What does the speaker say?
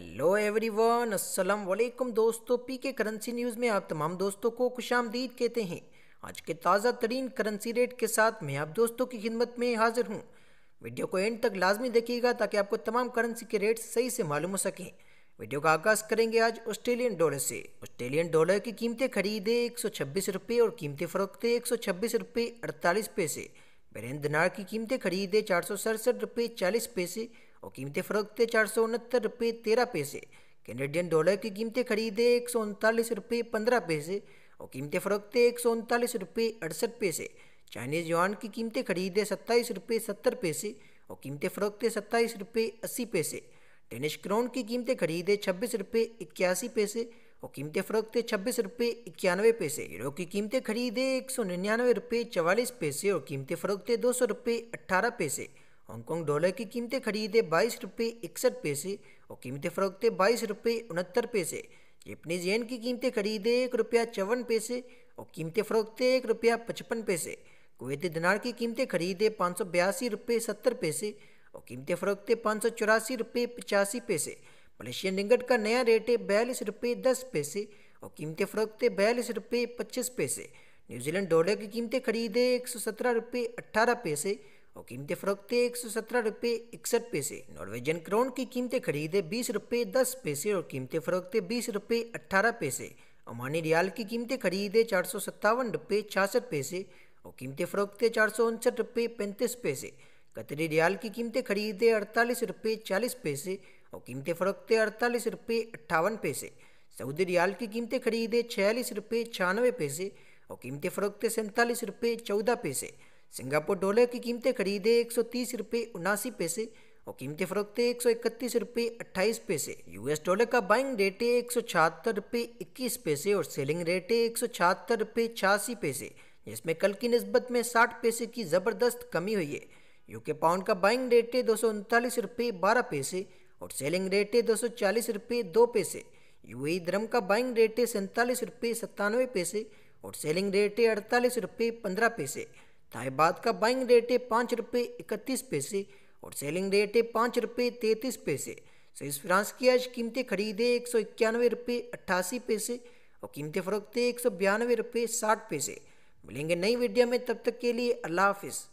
hello everyone अस्सलाम वालेकुम दोस्तों पी के करेंसी न्यूज़ में आप तमाम दोस्तों को खुश आमदीद कहते हैं आज के ताज़ा तरीन करेंसी रेट के साथ मैं आप दोस्तों की खिदमत में हाजिर हूँ वीडियो को एंड तक लाजमी देखिएगा ताकि आपको तमाम करेंसी के रेट सही से मालूम हो सकें वीडियो का आगाज़ करेंगे आज ऑस्ट्रेलियन डॉलर से ऑस्ट्रेलियन डॉलर की कीमतें खरीदे एक सौ छब्बीस रुपये और कीमतें फ़रोख्ते एक सौ छब्बीस रुपये अड़तालीस पैसे बहरेन दिनार की कीमतें खरीदे चार सौ सड़सठ रुपये चालीस पैसे और कीमतें फरोख्ते चार सौ उनहत्तर रुपये तेरह पैसे कैनेडियन डॉलर की कीमतें खरीदे एक सौ उनतालीस रुपये पंद्रह पैसे और कीमतें फरोख्ते एक सौ उनतालीस रुपये अड़सठ पैसे चाइनीज़ युआन की कीमतें खरीदे सत्ताईस रुपये सत्तर पैसे और कीमतें फरोख्ते सत्ताईस रुपये अस्सी पैसे डेनिश क्रोन की कीमतें खरीदे छब्बीस रुपये इक्यासी पैसे और कीमतें फरोख्ते छब्बीस रुपये इक्यानवे पैसे हीरो की कीमतें खरीदे एक सौ निन्यानवे रुपये चवालीस पैसे और कीमतें फरोख्ते दो सौ रुपये अट्ठारह पैसे हांगकांग डॉलर की कीमतें खरीदे बाईस रुपये इकसठ पैसे और कीमतें फरोखते बाईस रुपये उनहत्तर पैसे जेपनीज येन की कीमतें खरीदे एक रुपया चौवन पैसे और कीमतें फरोखते एक रुपया पचपन पैसे कुवैती दिनार की कीमतें खरीदे पाँच सौ बयासी रुपये सत्तर पैसे और कीमतें फरोखते पाँच सौ चौरासी रुपये पचासी पैसे मलेशियन रिंगट का नया रेट है बयालीस रुपये दस पैसे और कीमतें फरोखते बयालीस रुपये पच्चीस पैसे न्यूजीलैंड डॉलर की कीमतें खरीदे एक सौ सत्रह रुपये अट्ठारह पैसे तो कीमतें फरोख्ते एक सौ सत्रह रुपये इकसठ पैसे नॉर्वेजन क्राउन की कीमतें खरीदे बीस रुपये दस पैसे और कीमतें फरोख्ते बीस रुपये अट्ठारह पैसे अमानी रियाल की कीमतें खरीदे चार सौ सत्तावन रुपये छियासठ पैसे और कीमतें फरोख्ते चार सौ उनसठ रुपये पैंतीस पैसे कतरी रियाल की कीमतें खरीदे अड़तालीस रुपये चालीस पैसे और कीमतें फरोख्ते अड़तालीस रुपये अट्ठावन पैसे सऊदी रियाल की कीमतें खरीदे छियालीस रुपये छियानवे पैसे और कीमतें फरोख्ते सैंतालीस रुपये चौदह पैसे सिंगापुर डॉलर की कीमतें खरीदे एक सौ तीस रुपये उनासी पैसे और कीमतें फरोखते एक सौ इकतीस रुपये अट्ठाईस पैसे यूएस डॉलर का बाइंग रेट है एक सौ छहत्तर रुपये इक्कीस पैसे और सेलिंग रेट है एक सौ छहत्तर रुपये छियासी पैसे जिसमें कल की नस्बत में साठ पैसे की ज़बरदस्त कमी हुई है यूके पाउंड का बाइंग रेट है दो सौ उनतालीस रुपये बारह पैसे और सेलिंग रेट है दो सौ चालीस रुपये दो पैसे यू ए दरम का बाइंग रेट है सैंतालीस रुपये सत्तानवे पैसे और सेलिंग रेट है अड़तालीस रुपये पंद्रह पैसे ताइबाद का बाइंग रेट है पाँच रुपये इकतीस पैसे और सेलिंग रेट है पाँच रुपये तैंतीस पैसे सइस फ्रांस की आज कीमतें खरीदे एक सौ इक्यानवे रुपये अट्ठासी पैसे और कीमतें फरोखते एक सौ बयानवे रुपये साठ पैसे मिलेंगे नई वीडियो में तब तक के लिए अल्लाह हाफिज़